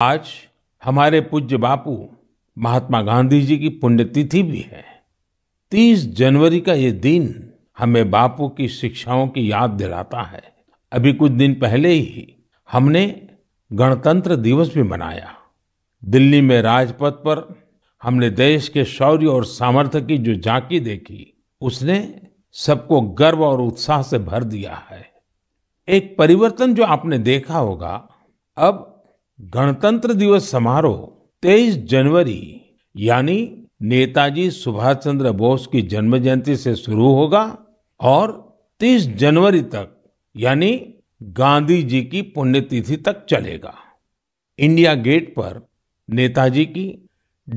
आज हमारे पूज्य बापू महात्मा गांधी जी की पुण्यतिथि भी है 30 जनवरी का ये दिन हमें बापू की शिक्षाओं की याद दिलाता है अभी कुछ दिन पहले ही हमने गणतंत्र दिवस भी मनाया दिल्ली में राजपथ पर हमने देश के शौर्य और सामर्थ्य की जो झांकी देखी उसने सबको गर्व और उत्साह से भर दिया है एक परिवर्तन जो आपने देखा होगा अब गणतंत्र दिवस समारोह 23 जनवरी यानी नेताजी सुभाष चंद्र बोस की जन्म जयंती से शुरू होगा और 30 जनवरी तक यानी गांधी जी की पुण्यतिथि तक चलेगा इंडिया गेट पर नेताजी की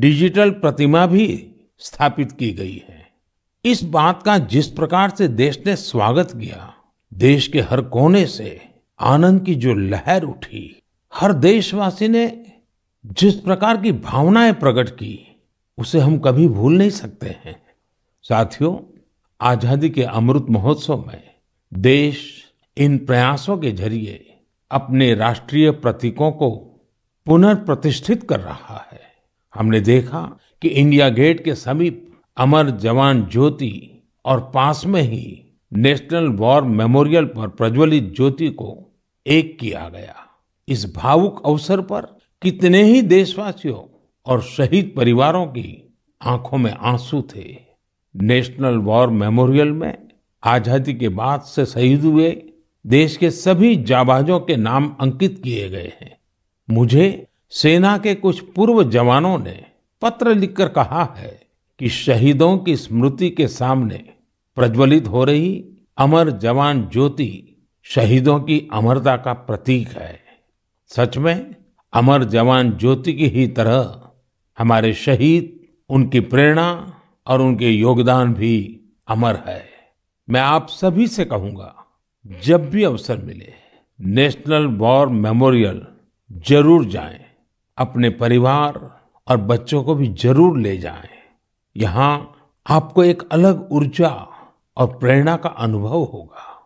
डिजिटल प्रतिमा भी स्थापित की गई है इस बात का जिस प्रकार से देश ने स्वागत किया देश के हर कोने से आनंद की जो लहर उठी हर देशवासी ने जिस प्रकार की भावनाएं प्रकट की उसे हम कभी भूल नहीं सकते हैं साथियों आज़ादी के अमृत महोत्सव में देश इन प्रयासों के जरिए अपने राष्ट्रीय प्रतीकों को पुनर्प्रतिष्ठित कर रहा है हमने देखा कि इंडिया गेट के समीप अमर जवान ज्योति और पास में ही नेशनल वॉर मेमोरियल पर प्रज्वलित ज्योति को एक किया गया इस भावुक अवसर पर कितने ही देशवासियों और शहीद परिवारों की आंखों में आंसू थे नेशनल वॉर मेमोरियल में आजादी के बाद से शहीद हुए देश के सभी जाबाजों के नाम अंकित किए गए हैं मुझे सेना के कुछ पूर्व जवानों ने पत्र लिखकर कहा है कि शहीदों की स्मृति के सामने प्रज्वलित हो रही अमर जवान ज्योति शहीदों की अमरता का प्रतीक है सच में अमर जवान ज्योति की ही तरह हमारे शहीद उनकी प्रेरणा और उनके योगदान भी अमर है मैं आप सभी से कहूंगा जब भी अवसर मिले नेशनल वॉर मेमोरियल जरूर जाएं, अपने परिवार और बच्चों को भी जरूर ले जाएं। यहाँ आपको एक अलग ऊर्जा और प्रेरणा का अनुभव होगा